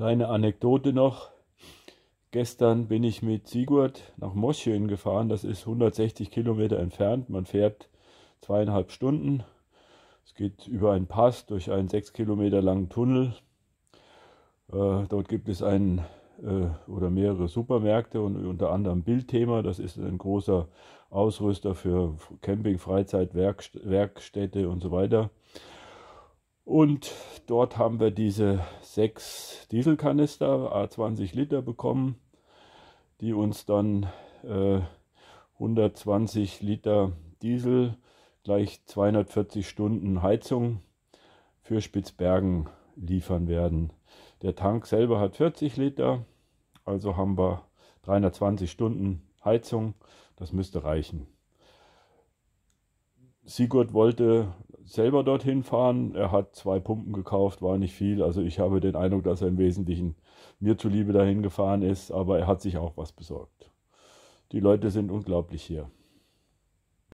Kleine Anekdote noch. Gestern bin ich mit Sigurd nach Moschön gefahren. Das ist 160 Kilometer entfernt. Man fährt zweieinhalb Stunden. Es geht über einen Pass durch einen sechs Kilometer langen Tunnel. Äh, dort gibt es einen äh, oder mehrere Supermärkte und unter anderem Bildthema. Das ist ein großer Ausrüster für Camping, Freizeit, Werk, Werkstätte und so weiter. Und Dort haben wir diese sechs Dieselkanister, A20 Liter bekommen, die uns dann äh, 120 Liter Diesel gleich 240 Stunden Heizung für Spitzbergen liefern werden. Der Tank selber hat 40 Liter, also haben wir 320 Stunden Heizung. Das müsste reichen. Sigurd wollte selber dorthin fahren. Er hat zwei Pumpen gekauft, war nicht viel. Also ich habe den Eindruck, dass er im Wesentlichen mir zuliebe dahin gefahren ist, aber er hat sich auch was besorgt. Die Leute sind unglaublich hier.